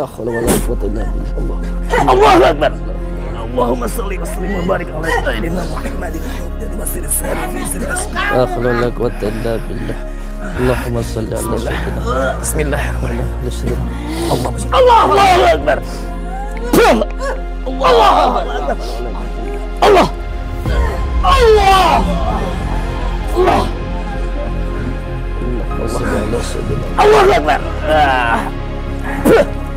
Allah Akbar Allahumma salli wa sallim wa barik ala sayyidina Muhammadin dan Allah. service akhla la quwwata illa billah Allahumma salli ala sayyidina Bismillahirrahmanirrahim Allah Allah Allah Akbar Allah Allah Allah Allah Allah Akbar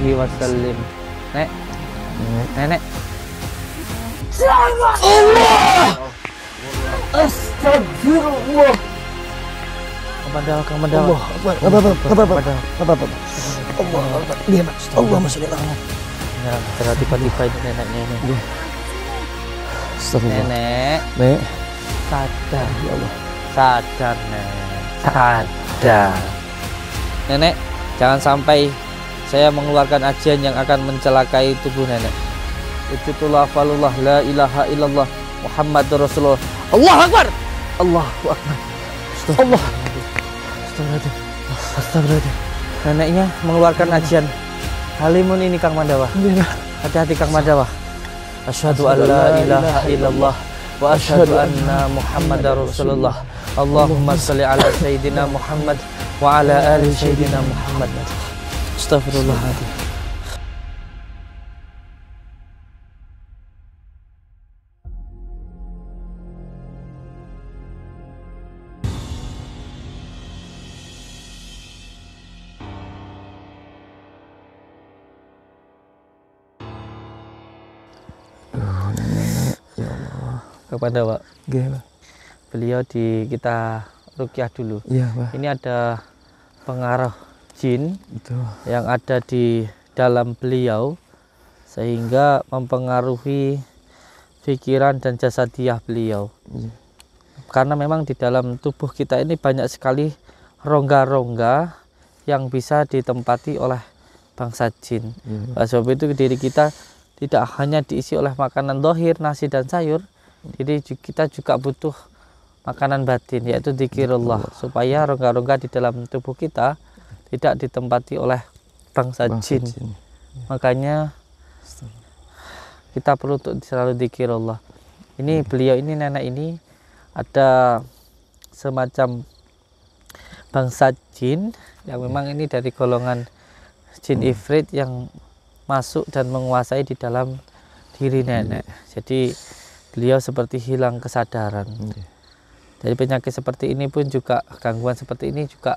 alaihi wasallam. Nek. Nenek. Allah. Astagfirullah. Kepada kepada Allah. Apa apa apa apa apa apa. Allah. Dia Allah masya Allah. Nah, cara tiba-tiba ini neneknya ini. Iya. Nenek. Nek. Sadar ya Allah. Sadar, Nek. Sadar. Nenek, jangan sampai saya mengeluarkan ajian yang akan mencelakai tubuh nenek. Itu tulah falullah la ilaha illallah Muhammadur Rasulullah. Allah Akbar. Allah Akbar. Allah. Astagfirullahaladzim. Astagfirullahaladzim. Neneknya mengeluarkan ajian. Halimun ini Kang Mandawa. Hati-hati Kang Mandawa. Asyhadu an la ilaha illallah wa asyhadu anna Muhammadar Rasulullah. Allahumma salli ala sayyidina Muhammad wa ala ali sayyidina Muhammad. Astagfirullahaladzim. ya Allah. Kepada Pak. Gih, Pak. Beliau di kita rukyah dulu. Iya, Pak. Ini ada pengaruh jin itu. yang ada di dalam beliau sehingga mempengaruhi pikiran dan jasadiah beliau. hmm. Karena memang di dalam tubuh kita ini banyak sekali rongga-rongga yang bisa ditempati oleh bangsa jin. hmm. sebab itu diri kita tidak hanya diisi oleh makanan dohir, nasi dan sayur, iya. jadi kita juga butuh makanan batin yaitu dikirullah supaya rongga-rongga di dalam tubuh kita tidak ditempati oleh bangsa, bangsa jin. jin. Ya. Makanya kita perlu untuk selalu dikir Allah. Ini ya. beliau ini nenek ini ada semacam bangsa jin yang hmm. memang ya. ini dari golongan jin ya. ifrit yang masuk dan menguasai di dalam diri nenek. Jadi beliau seperti hilang kesadaran. Jadi penyakit seperti ini pun juga gangguan seperti ini juga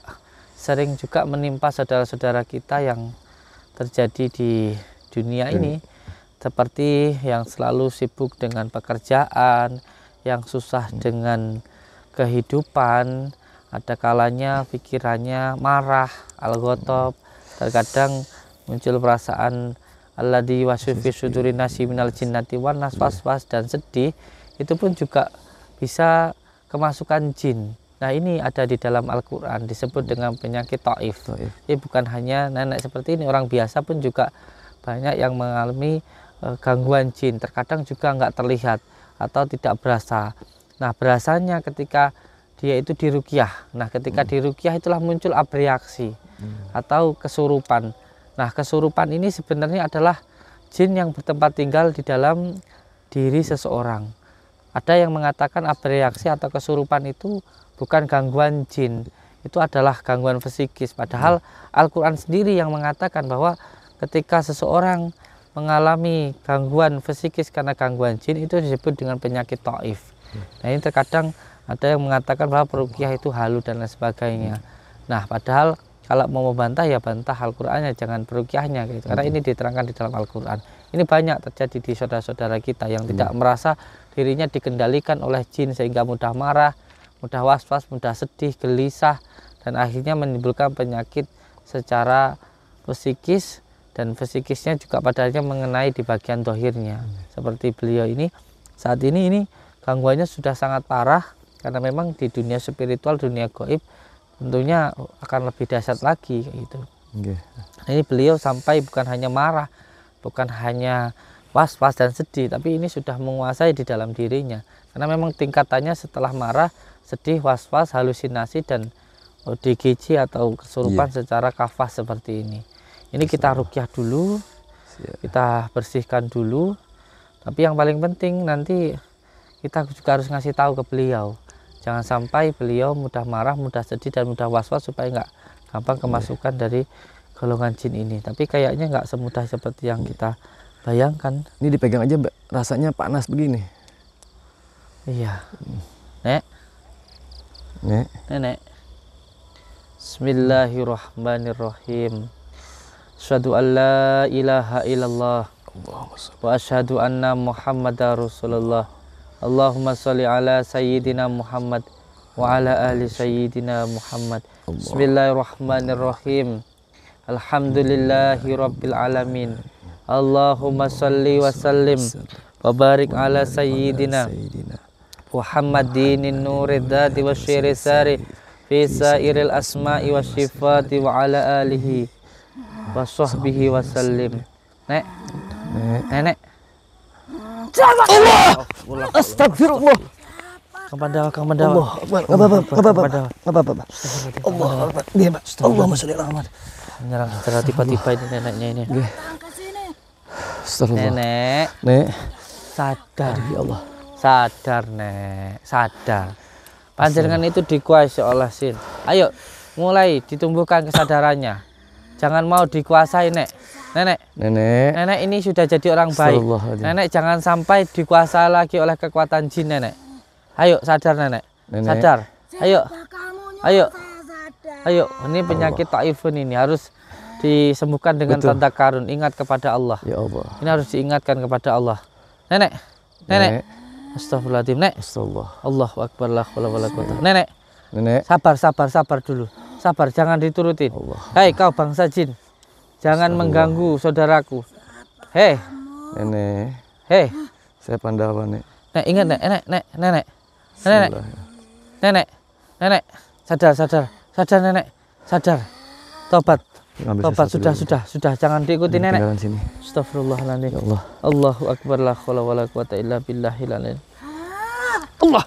sering juga menimpa saudara-saudara kita yang terjadi di dunia hmm. ini seperti yang selalu sibuk dengan pekerjaan, yang susah hmm. dengan kehidupan, ada kalanya pikirannya marah, algotop, hmm. terkadang muncul perasaan di wasyufi sudurinasi nasi minal jinnati warnas was hmm. was dan sedih, itu pun juga bisa kemasukan jin. Nah ini ada di dalam Al-Quran disebut dengan penyakit ta'if. ini bukan hanya nenek seperti ini, orang biasa pun juga banyak yang mengalami uh, gangguan jin. Terkadang juga nggak terlihat atau tidak berasa. Nah berasanya ketika dia itu dirukiah. Nah ketika hmm. dirukiah itulah muncul abreaksi hmm. atau kesurupan. Nah kesurupan ini sebenarnya adalah jin yang bertempat tinggal di dalam diri seseorang. Ada yang mengatakan abreaksi atau kesurupan itu bukan gangguan jin itu adalah gangguan fisikis. padahal hmm. Al-Qur'an sendiri yang mengatakan bahwa ketika seseorang mengalami gangguan fisikis karena gangguan jin itu disebut dengan penyakit taif hmm. nah ini terkadang ada yang mengatakan bahwa perukiah itu halu dan lain sebagainya hmm. nah padahal kalau mau membantah ya bantah Al-Qur'annya jangan perukiahnya gitu. Karena ini diterangkan di dalam Al-Qur'an. Ini banyak terjadi di saudara-saudara kita yang tidak merasa dirinya dikendalikan oleh jin sehingga mudah marah, mudah was-was, mudah sedih, gelisah, dan akhirnya menimbulkan penyakit secara psikis dan psikisnya juga padahalnya mengenai di bagian dohirnya. Hmm. Seperti beliau ini saat ini ini gangguannya sudah sangat parah karena memang di dunia spiritual, dunia goib tentunya akan lebih dahsyat lagi gitu. Okay. Nah, ini beliau sampai bukan hanya marah, bukan hanya was-was dan sedih, tapi ini sudah menguasai di dalam dirinya. Karena memang tingkatannya setelah marah sedih, was-was, halusinasi dan ODGJ atau kesurupan yeah. secara kafah seperti ini. Ini kita rukyah dulu, yeah. kita bersihkan dulu. Tapi yang paling penting nanti kita juga harus ngasih tahu ke beliau. Jangan sampai beliau mudah marah, mudah sedih dan mudah was-was supaya nggak gampang iya. kemasukan yeah. dari golongan jin ini. Tapi kayaknya nggak semudah seperti yang iya. kita bayangkan. Ini dipegang aja rasanya panas begini. Iya. Hmm. Nek, Nek. Nenek. Bismillahirrahmanirrahim. Asyhadu an la ilaha illallah wa asyhadu anna Muhammadar Rasulullah. Allahumma shalli ala sayyidina Muhammad wa ala ahli sayyidina Muhammad. Bismillahirrahmanirrahim. Alhamdulillahi rabbil alamin. Allahumma shalli wa sallim wa barik ala sayyidina Muhammadinin nuridati wa syiri sari fi sairil asma'i wa sifati wa ala alihi wa sahbihi wa sallim Nek Nenek Allah Astagfirullah Allah Allah iya, tiba-tiba ini neneknya ini. Nenek. Nek. Sadar. Ya Allah sadar nek sadar panjenengan itu dikuasai oleh sin ayo mulai ditumbuhkan kesadarannya jangan mau dikuasai nek nenek nenek nenek ini sudah jadi orang baik nenek jangan sampai dikuasai lagi oleh kekuatan jin nenek ayo sadar nenek, nenek. sadar ayo ayo ayo ini penyakit taifun ini harus disembuhkan dengan Betul. tanda karun ingat kepada Allah ya Allah ini harus diingatkan kepada Allah nenek nenek, nenek. Astagfirullahaladzim. Nek. Astagfirullah. Allahu Akbar lah. wala Nenek. Nenek. Sabar, sabar, sabar dulu. Sabar, jangan diturutin. Allah. Hei kau bangsa jin. Jangan mengganggu saudaraku. Hei. Nenek. Hei. Saya Pandawa, Nek. Nek, ingat, Nek. Nek, Nek, Nenek. Nenek. Ya. Nenek. Nenek. Sadar, sadar. Sadar, Nenek. Sadar. Tobat. Bapak sudah sudah sudah jangan diikuti nenek. Sini. Astagfirullahaladzim. Ya Allah. Allahu akbar la haula wala quwata illa billahil alim. Allah.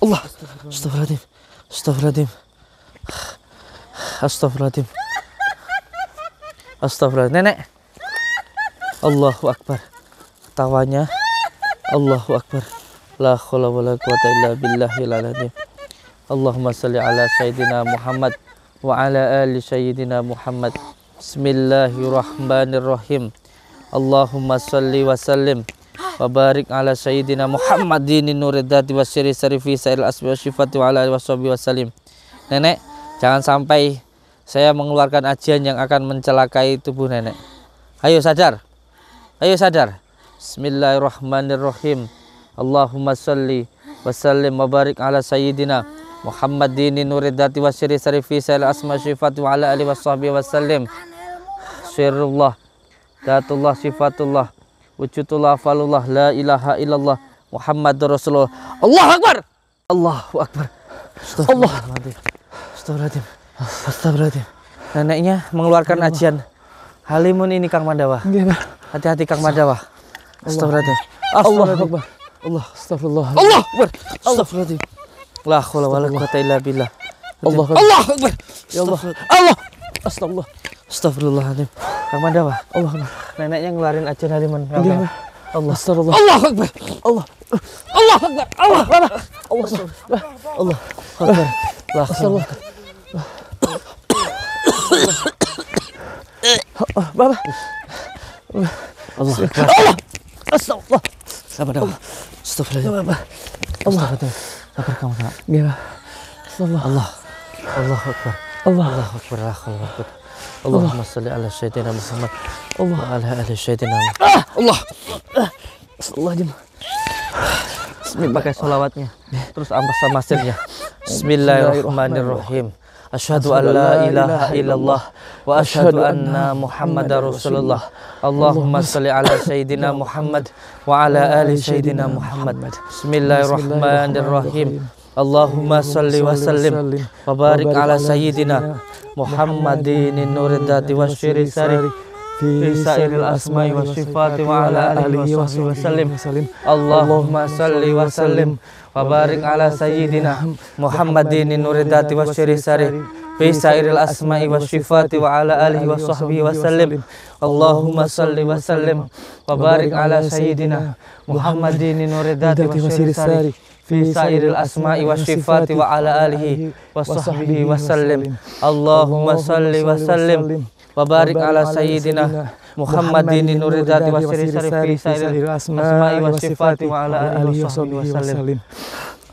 Allah. Astagfirullahaladzim. Astagfirullahaladzim. Astagfirullahaladzim. Astagfirullah Nenek. Allahu akbar. Tawanya. Allahu akbar. La haula wala quwata illa billahil alim. Allahumma salli ala sayyidina Muhammad wa ala ali sayyidina Muhammad Bismillahirrahmanirrahim Allahumma salli wa sallim wa barik ala sayyidina Muhammadin nuridati wa syiri sarifi sa'il asbi wa syifati wa ala alihi wa sallim Nenek jangan sampai saya mengeluarkan ajian yang akan mencelakai tubuh nenek Ayo sadar Ayo sadar Bismillahirrahmanirrahim Allahumma salli wa sallim wa barik ala sayyidina Muhammad Dini nuridati wa syiri sarifi sa'il asma syifat wa ala alihi wa sahbihi wa sallim Syirullah Datullah Syifatullah Wujudullah falullah La ilaha illallah Muhammad Rasulullah Allah Akbar Allah Akbar Allah Astagfirullahaladzim Astagfirullahaladzim Neneknya mengeluarkan ajian Halimun ini Kang Mandawa Hati-hati Kang Mandawa Astagfirullahaladzim Allah Akbar Allah Astagfirullah Allah Akbar Astagfirullahaladzim La haula wala illa billah. Allah Allah Akbar. Ya Allah. Allah. Astagfirullah. Astagfirullahaladzim. Kang Manda, Pak. Allah Neneknya ngeluarin aja haliman. Allah. Allah. Astagfirullah. Allah Akbar. Allah. Allah Akbar. Allah. Allah. Allah. Allah. Allah. La haula. Allah Allah. Astagfirullah. Sabar, Astagfirullah. Allah. Sabar kamu sana. Ya. Allah. Allah. Allah Akbar. Allah. Allah Akbar. Ya ya Allah Akbar. Allahumma salli ala syaitina Muhammad. Allah ala ali syaitina Muhammad. Ah! Allah. Allah jemaah. Bismillah. Pakai solawatnya. Terus ampas masirnya. Bismillahirrahmanirrahim. Bismillahirrahmanirrahim. Asyhadu an la ilaha illallah wa asyhadu anna Muhammadar Rasulullah. Allahumma sholli ala sayyidina Muhammad wa ala ali sayyidina Muhammad. Bismillahirrahmanirrahim. Allahumma salli wa wa barik ala sayyidina Muhammadin nurid wa syiri sari. في سائر الأسماء والصفات وعلى آله وصحبه وسلم اللهم صل وسلم وبارك على سيدنا محمد نور الذات والشر سري في سائر الأسماء والصفات وعلى آله وصحبه وسلم اللهم صل وسلم وبارك على سيدنا محمد نور الذات والشر سري في سائر الأسماء والصفات وعلى آله وصحبه وسلم اللهم صل وسلم وبارك على سيدنا محمد نور الذات وسر في سائر الأسماء والصفات وعلى آله وصحبه وسلم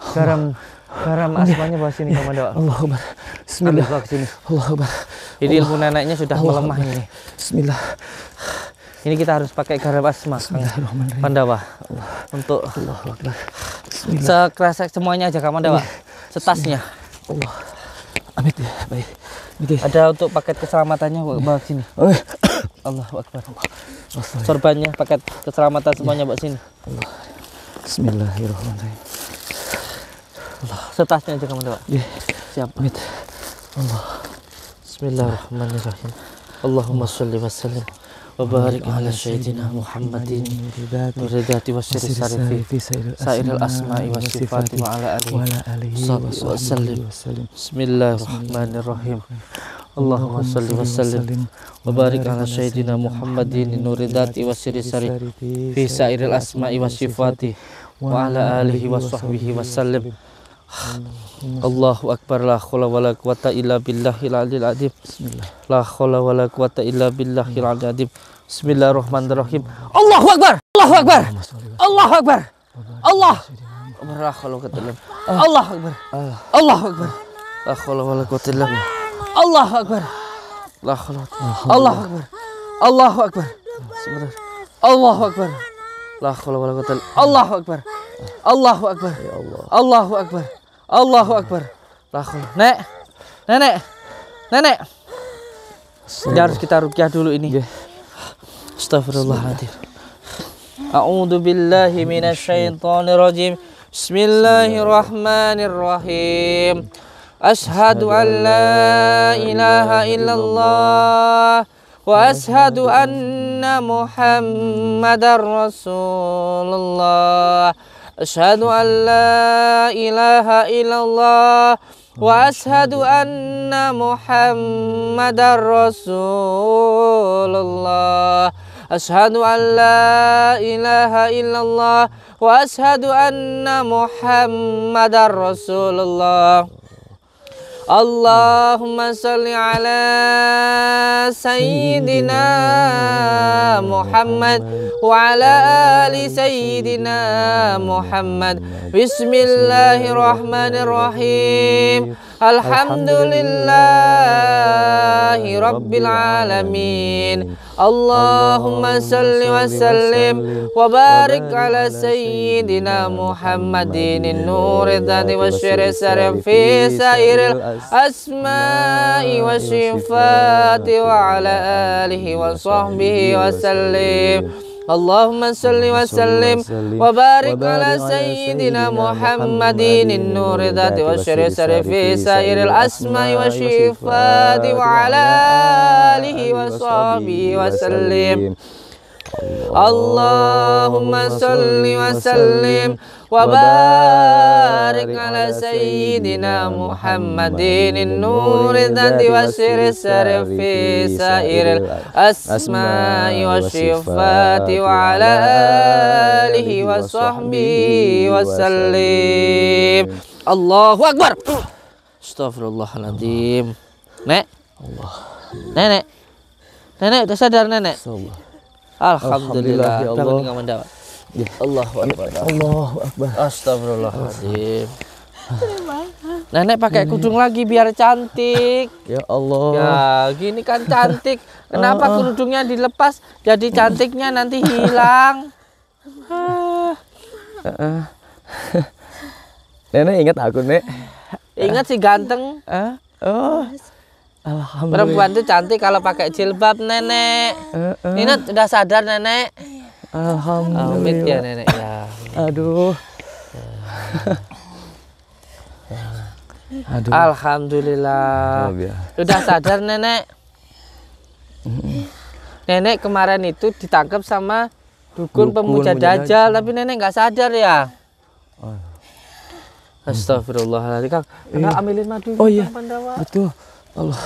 Karam Karam asmanya bahas sini kamu doa. Allahumma. Bismillah. Ambil Allahumma. Jadi ilmu neneknya sudah melemah ini. Bismillah. Ini kita harus pakai garam asma. Pandawa. Untuk Sekerasa semuanya aja kamu doa. Iya. Setasnya. Allah. ya. Baik. Gitu. Ada untuk paket keselamatannya Mbak sini. Allah Akbar. Sorbannya paket keselamatan semuanya buat sini. Allah. Bismillahirrahmanirrahim. Allah, setasnya aja kamu, Pak. Yeah. Siap. Amit. Allah. Bismillahirrahmanirrahim. Allahumma sholli wa sallim وبارك على سيدنا محمد نور الذات والسر السر في سائر الأسماء والصفات وعلى آله وصحبه وسلم بسم الله الرحمن الرحيم اللهم صل وسلم وبارك على سيدنا محمد نور الذات والسر السر في سائر الأسماء والصفات وعلى آله وصحبه وسلم Allahu akbar la khawla wala quwata illa billahil alil azim. Bismillah. La khawla wala quwata illa billahil alil azim. Bismillahirrahmanirrahim. Allahu akbar. Allahu akbar. Allahu akbar. Allah. Allah akbar. Allah akbar. Allahu akbar. La khawla wala quwata illa billah. Allah akbar. La khawla Allahu akbar. Allahu akbar. Bismillah. Allahu akbar. La khawla wala quwata Allahu akbar. Allahu akbar. Allahu akbar. Allahu Akbar. Laku. Nek. Nenek. Nenek. Ini harus kita rukyah dulu ini. Astagfirullahaladzim. A'udhu billahi minasyaitonir rajim. Bismillahirrahmanirrahim. Ashhadu an la ilaha illallah wa ashadu anna Muhammadar Rasulullah. أشهد أن لا إله إلا الله وأشهد أن محمدا رسول الله أشهد أن لا إله إلا الله وأشهد أن محمدا رسول الله اللهم صل على سيدنا محمد وعلى آل سيدنا محمد بسم الله الرحمن الرحيم الحمد لله رب العالمين اللهم صل وسلم وبارك على سيدنا محمد النور الذات والشر سر في سائر الأسماء والصفات وعلى آله وصحبه وسلم اللهم صل وسلم وبارك على سيدنا محمد النور ذات والشريسر في سائر الأسماء والشفاء وعلى آله وصحبه وسلم اللهم صل وسلم وبارك على سيدنا محمد النور الذات وسر السر في سائر الأسماء والشفات وعلى آله وصحبه وسلم الله أكبر استغفر الله العظيم Nek الله نه نه نه sadar نه نه Alhamdulillah. Alhamdulillah. Ya Allah. Ya. Allah Astagfirullahaladzim. Nenek pakai kudung lagi biar cantik. Ya Allah. Ya, gini kan cantik. Kenapa ah, ah. kerudungnya dilepas? Jadi cantiknya nanti hilang. Ah, Nenek ingat aku, Nek. Ingat si ganteng. Oh. Alhamdulillah. Perempuan itu cantik kalau pakai jilbab nenek. Uh, uh. Nina udah sadar nenek. Alhamdulillah. Amit ya nenek ya. Aduh. Ya. Aduh. Alhamdulillah. sudah sadar nenek. nenek kemarin itu ditangkap sama dukun, dukun pemuja dajjal, tapi nenek nggak sadar ya. Oh. Astagfirullahaladzim. Kang, iya. madu. Oh iya. Betul. Allah.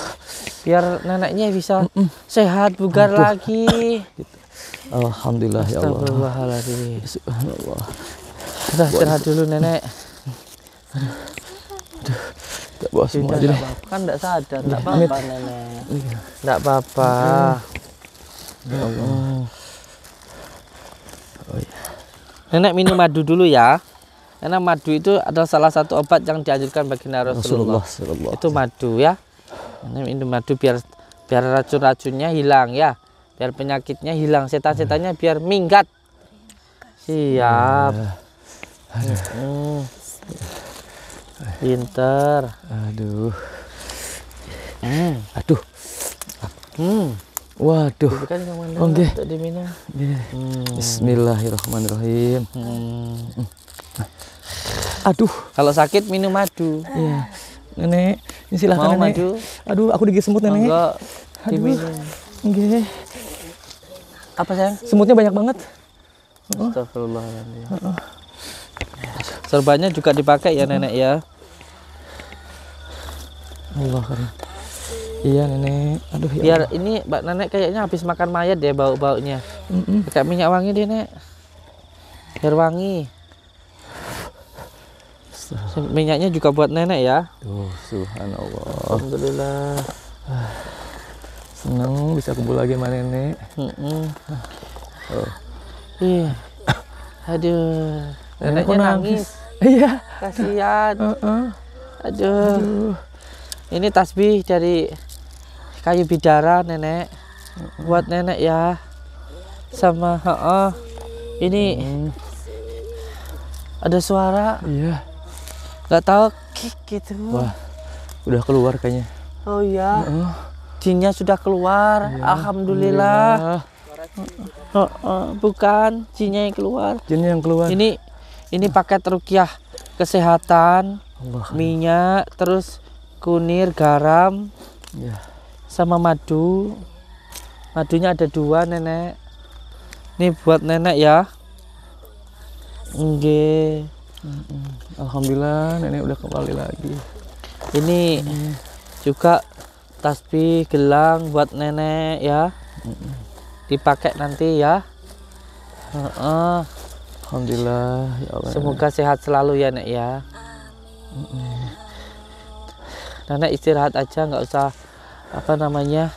Biar neneknya bisa mm -mm. sehat bugar Aduh. lagi. Gitu. Alhamdulillah ya Allah. Ya Subhanallah. Sudah istirahat dulu nenek. Aduh. Aduh. bawa semua aja deh. Kan enggak sadar, enggak apa-apa nenek. Enggak iya. apa-apa. Ya Allah. Oh, iya. Nenek minum madu dulu ya. Karena madu itu adalah salah satu obat yang dianjurkan bagi Nabi Rasulullah. Rasulullah. Itu madu ya ini minum madu biar biar racun-racunnya hilang ya biar penyakitnya hilang setan-setannya biar minggat siap hmm. pinter aduh hmm. aduh hmm. waduh kan oke okay. Mm. Bismillahirrahmanirrahim hmm. aduh kalau sakit minum madu yeah nenek ini silahkan nenek maju? aduh aku semut nenek Enggak, aduh Oke. apa sayang semutnya banyak banget Astagfirullahaladzim. Uh juga dipakai ya nenek ya. Allah. Iya nenek. Aduh ya. Biar Allah. ini Mbak nenek kayaknya habis makan mayat deh bau-baunya. Mm Pakai minyak wangi deh nek. Biar wangi. Minyaknya juga buat nenek ya. Tuh, oh, subhanallah. Alhamdulillah. Seneng bisa kumpul lagi sama nenek. Oh. Iya. Aduh. Neneknya Nenek nangis. Iya. Kasihan. Uh -uh. Aduh. Ini tasbih dari kayu bidara nenek. Buat nenek ya. Sama uh -uh. ini ada suara. Iya nggak tahu gitu wah udah keluar kayaknya oh ya uh. jinnya sudah keluar ya, alhamdulillah, alhamdulillah. bukan jinnya yang keluar jinnya yang keluar ini ini paket rukiah kesehatan Allah. minyak terus kunir garam ya. sama madu madunya ada dua nenek ini buat nenek ya Enggak. Alhamdulillah nenek udah kembali lagi. Ini hmm. juga tasbih gelang buat nenek ya. Dipakai nanti ya. Alhamdulillah ya Allah. Semoga sehat selalu ya nenek ya. Hmm. Nenek istirahat aja nggak usah apa namanya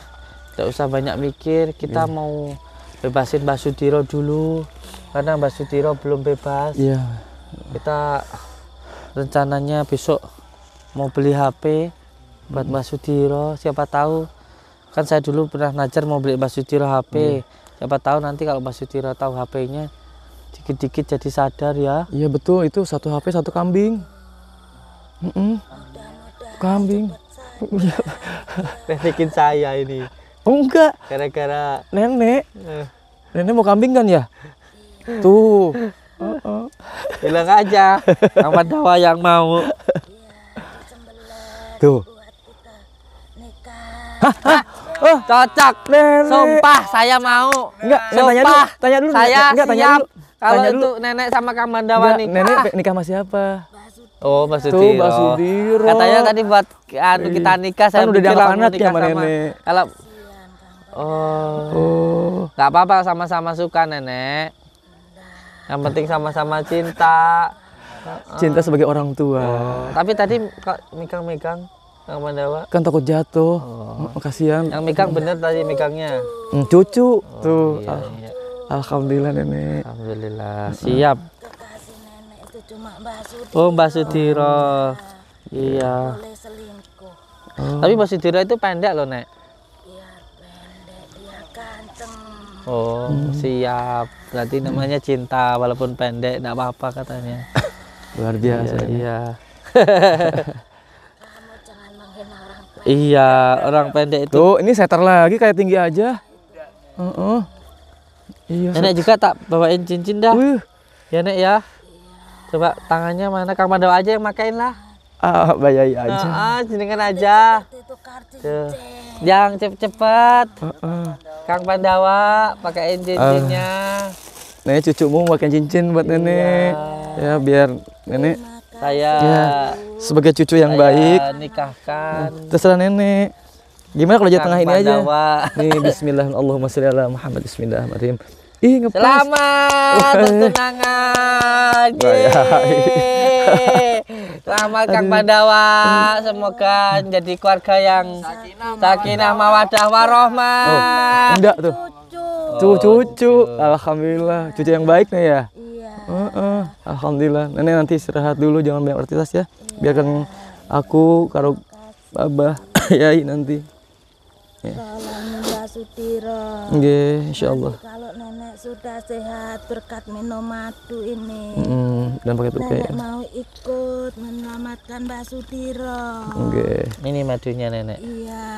nggak usah banyak mikir kita yeah. mau bebasin Basudiro dulu karena Basudiro belum bebas. Iya. Yeah kita rencananya besok mau beli HP buat Mbak Sudiro siapa tahu kan saya dulu pernah najar mau beli Mbak Sudiro HP hmm. Iya. siapa tahu nanti kalau Mbak Sudiro tahu HP-nya dikit-dikit jadi sadar ya iya betul itu satu HP satu kambing mm -mm. kambing bikin saya ini oh, enggak gara-gara nenek eh. nenek mau kambing kan ya tuh oh, oh. bilang aja sama Dawa yang mau iya, tuh Hah? Hah? Oh, cocok. Nenek. Sumpah saya mau. Enggak, saya tanya dulu. Tanya dulu. Saya enggak, tanya siap. Dulu. Kalau tanya dulu. itu nenek sama Kamandawa nih. Nenek nikah sama siapa? Oh, Mas Tuh, Mas Sudiro. Katanya tadi buat anu iya. kita nikah saya kan udah bilang anak ya sama, nenek. Kalau Oh. Oh. Enggak apa-apa sama-sama suka nenek yang penting sama-sama cinta cinta uh. sebagai orang tua oh. tapi tadi kok megang-megang yang Mandawa kan takut jatuh oh. Mm, kasihan yang megang bener tadi megangnya mm, cucu oh, tuh iya, ah. iya. alhamdulillah nenek alhamdulillah siap oh Mbak Sudiro oh. iya Oh. tapi Mbah Sudiro itu pendek loh nek Oh, hmm. siap. Berarti hmm. namanya cinta walaupun pendek tidak apa-apa katanya. Luar biasa. Iya. iya. iya, orang pendek itu. Tuh, ini setter lagi kayak tinggi aja. Uh -uh. Iya. Nenek juga tak bawain cincin dah. Uh. Ya, Nek ya. Coba tangannya mana Kang Pandawa aja yang makain lah ah bayai aja ah, ah jenengan aja Tuh. cepet-cepet uh -uh. Kang Pandawa pakai cincinnya uh, ah. nenek cucumu pakai cincin buat iya. nenek ya biar nenek saya ya, sebagai cucu yang saya baik nikahkan terserah nenek gimana kalau jatengah tengah ini Pandawa. aja nih Bismillah Allahumma sholli ala Muhammad marim. Ih, ngepas. Selamat bertunangan. Ya. Selamat Kang Pandawa. Semoga jadi keluarga yang sakinah mawadah warohmah. Oh, enggak tuh. Cucu. Cucu. Oh, gitu. Alhamdulillah. Cucu yang baik nih ya. Uh -uh. Alhamdulillah. Nenek nanti istirahat dulu jangan banyak aktivitas ya. Iya. Biarkan aku karo Abah Yai nanti. Ya. Salam Mbak Sutira. Nggih, insyaallah. Kalau sudah sehat berkat minum madu ini. Hmm, dan pakai tukai. Nenek ya? mau ikut menyelamatkan Mbak Sudiro. Okay. Ini madunya nenek. Iya,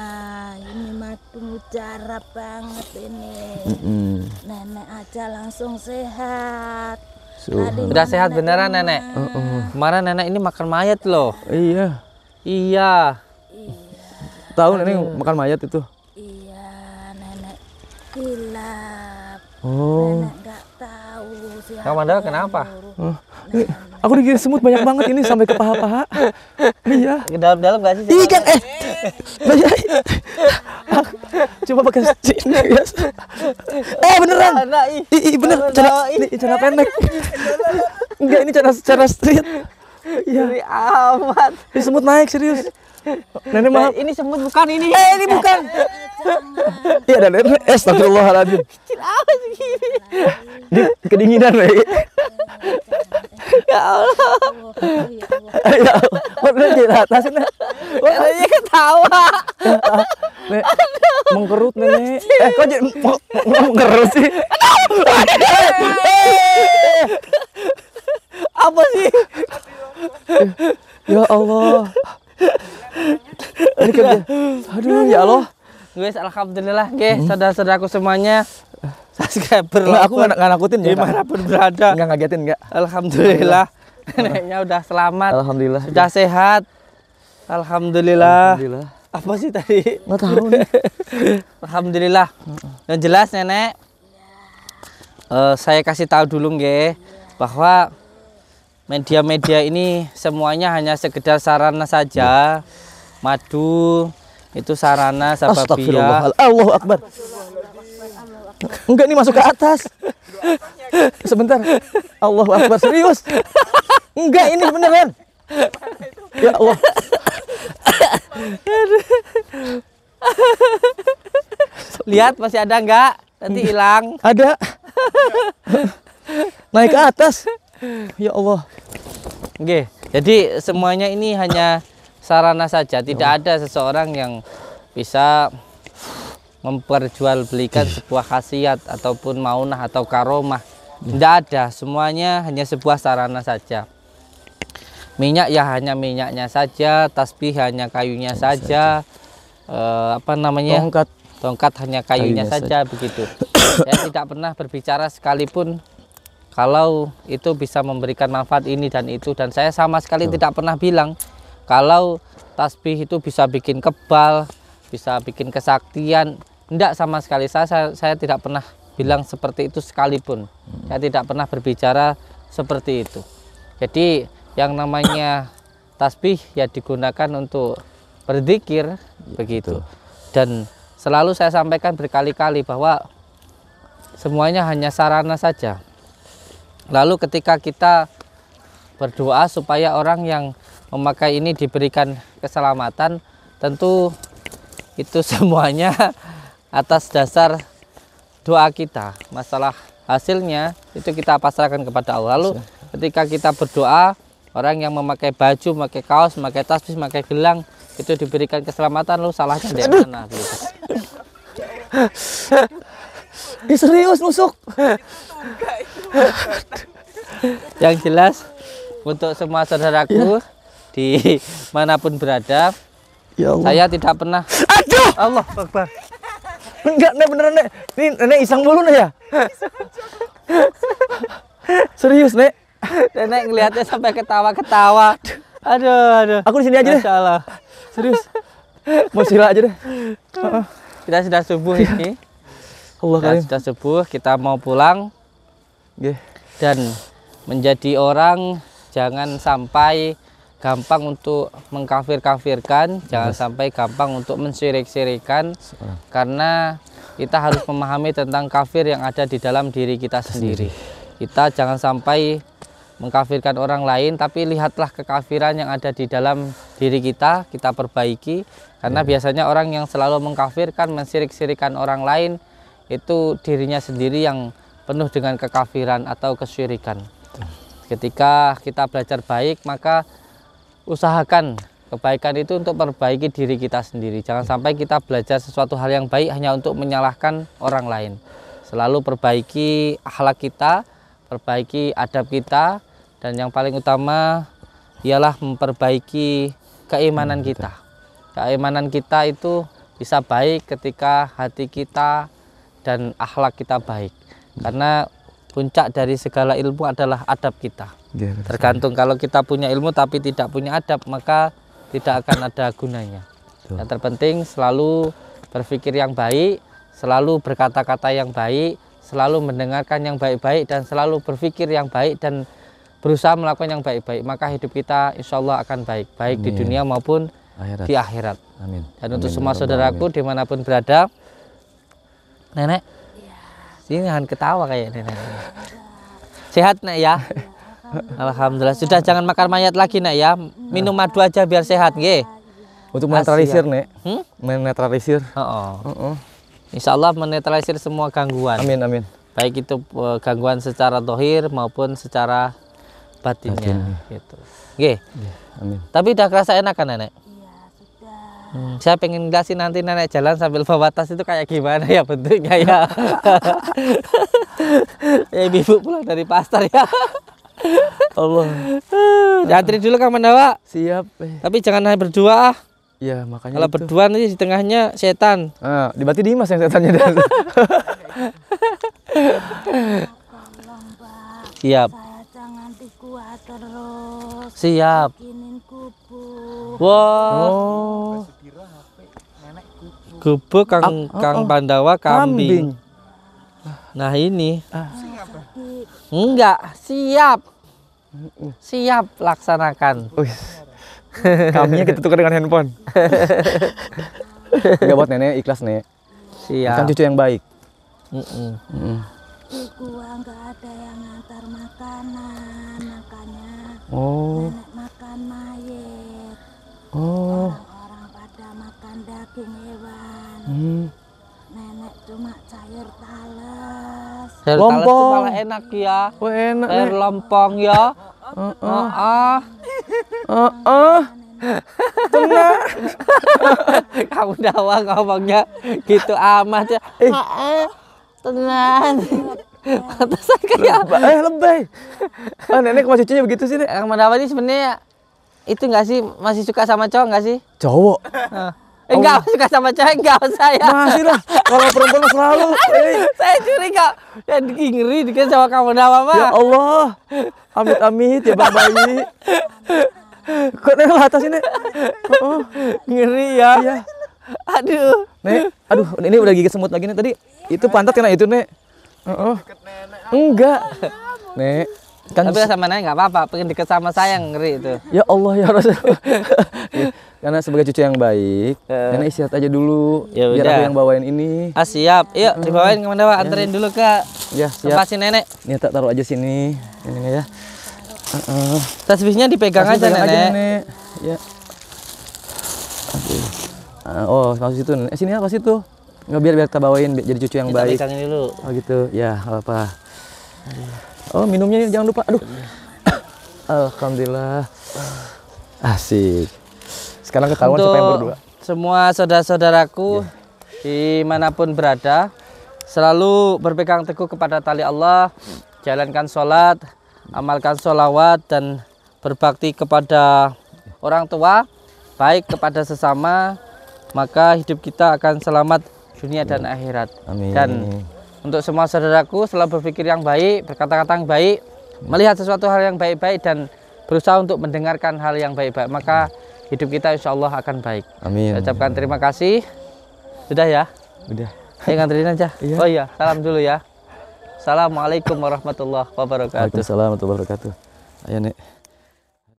ini madu mujarab banget ini. Mm Nenek aja langsung sehat. Sudah sehat sehat beneran nenek. Uh -uh. Kemarin nenek ini makan mayat loh. Iya. Iya. Iya. Tahu nenek makan mayat itu? Iya, nenek gila Oh. nggak tahu Kamu Mandala kenapa? Oh. Ini, aku digilir semut banyak banget ini sampai ke paha-paha. iya. Ke dalam-dalam gak sih? Iya kan eh. eh. Iya. Coba pakai sini ya. Eh beneran. Iya nah, bener. Nah, cara nah, ini cara pendek. Enggak ini cara cara street. Iya. Amat. Ini semut naik serius. Nenek eh, maaf. Ini semut bukan ini. Eh, ini bukan. Iya, dan nenek. Eh, astagfirullahaladzim. Kecil apa segini. Di kedinginan, lagi. ya Allah. Ya Allah. Mana di atas, Wah Nenek ketawa. Nek, mengkerut, Nenek. Eh, kok jadi mengkerut sih? Apa sih? Ya Allah ini kerja kan aduh ya Allah guys alhamdulillah guys hmm. saudara-saudaraku semuanya subscriber nah, aku nggak nakutin ya dimanapun berada nggak ngagetin nggak alhamdulillah neneknya udah selamat alhamdulillah sudah sehat alhamdulillah, alhamdulillah. apa sih tadi nggak tahu nih alhamdulillah yang jelas nenek uh, saya kasih tahu dulu nggih bahwa media-media ini semuanya hanya sekedar sarana saja. Madu itu sarana sababia. Allah Akbar. Enggak nih masuk ke atas. Sebentar. Allah Akbar serius. Enggak ini beneran. Ya Allah. Lihat masih ada enggak? Nanti hilang. Ada. Naik ke atas ya Allah. Oke, jadi semuanya ini hanya sarana saja, tidak ya ada seseorang yang bisa memperjualbelikan iya. sebuah khasiat ataupun maunah atau karomah. Ya. Tidak ada, semuanya hanya sebuah sarana saja. Minyak ya hanya minyaknya saja, tasbih hanya kayunya saja, e, apa namanya? Tongkat, tongkat hanya kayunya, kayunya saja, saja begitu. Saya tidak pernah berbicara sekalipun kalau itu bisa memberikan manfaat ini dan itu dan saya sama sekali tidak pernah bilang kalau tasbih itu bisa bikin kebal bisa bikin kesaktian tidak sama sekali saya, saya saya tidak pernah bilang seperti itu sekalipun hmm. saya tidak pernah berbicara seperti itu jadi yang namanya tasbih ya digunakan untuk berzikir ya, begitu itu. dan selalu saya sampaikan berkali-kali bahwa semuanya hanya sarana saja Lalu ketika kita berdoa supaya orang yang memakai ini diberikan keselamatan, tentu itu semuanya atas dasar doa kita. Masalah hasilnya itu kita pasrahkan kepada Allah. Lalu iya. ketika kita berdoa, orang yang memakai baju, memakai kaos, memakai tasbih, memakai gelang itu diberikan keselamatan, lu salahnya di mana? Ini serius nusuk. yang jelas untuk semua saudaraku ya. di manapun berada ya Allah. saya tidak pernah aduh Allah Akbar enggak nek beneran nek ini nek iseng bolu nek ya serius nek nenek ngelihatnya sampai ketawa-ketawa aduh aduh aku di sini aja deh Allah. serius mau sila aja deh kita sudah subuh ya. ini Allah kita sudah subuh kita mau pulang yeah. dan menjadi orang jangan sampai gampang untuk mengkafir-kafirkan, jangan sampai gampang untuk mensirik-sirikan karena kita harus memahami tentang kafir yang ada di dalam diri kita sendiri. Kita jangan sampai mengkafirkan orang lain tapi lihatlah kekafiran yang ada di dalam diri kita, kita perbaiki karena biasanya orang yang selalu mengkafirkan, mensirik-sirikan orang lain itu dirinya sendiri yang penuh dengan kekafiran atau kesyirikan. Ketika kita belajar baik, maka usahakan kebaikan itu untuk perbaiki diri kita sendiri. Jangan sampai kita belajar sesuatu hal yang baik hanya untuk menyalahkan orang lain. Selalu perbaiki akhlak kita, perbaiki adab kita, dan yang paling utama ialah memperbaiki keimanan hmm, kita. Keimanan kita itu bisa baik ketika hati kita dan akhlak kita baik. Karena puncak dari segala ilmu adalah adab kita. Ya, Tergantung kalau kita punya ilmu tapi tidak punya adab maka tidak akan ada gunanya. Yang terpenting selalu berpikir yang baik, selalu berkata-kata yang baik, selalu mendengarkan yang baik-baik dan selalu berpikir yang baik dan berusaha melakukan yang baik-baik maka hidup kita insya Allah akan baik baik Amin. di dunia maupun akhirat. di akhirat. Amin. Dan Amin. untuk ya semua saudaraku Amin. dimanapun berada, nenek ini nahan ketawa kayak nenek. Sehat nak ya. Alhamdulillah. Sudah jangan makan mayat lagi nak ya. Minum madu aja biar sehat nggih. Untuk menetralisir, Nek. Hmm? Menetralisir. Heeh. Oh, oh. oh, Insya Allah menetralisir semua gangguan. Amin amin. Baik itu e, gangguan secara dohir maupun secara batinnya, Batin. gitu. Nggih. Amin. Tapi udah kerasa enak kan, Nenek? Hmm, saya pengen kasih nanti nenek jalan sambil bawa tas itu kayak gimana ya bentuknya ya. ya ibu pulang dari pasar ya. Allah. Jantri dulu Kang Mandawa. Siap. Eh. Tapi jangan hanya berdua ya makanya Kalau itu. berdua nanti di tengahnya setan. Ah, di berarti Dimas yang setannya. Siap. Siap. Wow. Oh. Grebek oh, Kang oh, oh, Kang Pandawa kambing. kambing. Nah, ini. Ah. Enggak, siap. Siap laksanakan. Kambingnya kita tukar dengan handphone. Enggak buat nenek ikhlas, Nek. Siap. Bukan cucu yang baik. Mm -mm. Mm. Di gua nggak ada yang ngantar makanan, makanya oh. nenek makan mayat. Oh. Orang-orang pada makan daging hmm. nenek cuma cair talas cair lompong talas malah enak ya oh, enak cair nek. lompong ya uh uh-uh. uh uh uh, uh. Tengah. Kamu dawa ngomongnya gitu amat ya. Eh. Uh-uh. Tenang. Pantesan kayak lebay. eh lebay. Oh, nenek sama cucunya begitu sih, Nek. Yang mana ini sebenarnya itu enggak sih masih suka sama cowok enggak sih? Cowok. Nah enggak Allah. Oh. suka sama cewek enggak saya. Masih lah. Kalau perempuan selalu. Eh. saya curiga. Ya ngeri dikit sama kamu dah Ya Allah. Amit amit ya Pak Bayi. Kok nengok atas ini? Oh, oh, ngeri ya. Iya. Aduh. Nek, aduh, ini udah gigit semut lagi nih tadi. Itu pantat kena itu, Nek. oh, oh. Enggak. Nek, kan tapi sama nanya nggak apa-apa pengen deket sama saya ngeri itu ya Allah ya Rasul karena sebagai cucu yang baik uh, eh. karena istirahat aja dulu ya biar aku yang bawain ini ah siap yuk uh, dibawain kemana pak ya. anterin dulu ke ya siap si nenek ini tak taruh aja sini ini ya uh, uh. tasbihnya dipegang Tasbih aja, nenek. aja nenek ya ah, oh maksud itu eh, sini apa ya, sih tuh nggak biar biar kita bawain jadi cucu yang Kita baik dulu. oh gitu ya apa, -apa. Oh minumnya jangan lupa. Aduh. Alhamdulillah. Asik. Sekarang ketahuan siapa yang berdua. Semua saudara-saudaraku yeah. dimanapun berada, selalu berpegang teguh kepada tali Allah, jalankan sholat, amalkan sholawat dan berbakti kepada orang tua, baik kepada sesama, maka hidup kita akan selamat dunia dan akhirat. Amin. Dan untuk semua saudaraku selalu berpikir yang baik, berkata-kata yang baik, melihat sesuatu hal yang baik-baik dan berusaha untuk mendengarkan hal yang baik-baik. Maka hidup kita insya Allah akan baik. Amin. Saya ucapkan terima kasih. Sudah ya? Sudah. Saya nganterin aja. Iya. Oh iya, salam dulu ya. Assalamualaikum warahmatullahi wabarakatuh. Waalaikumsalam warahmatullahi wabarakatuh. Ayo Nek.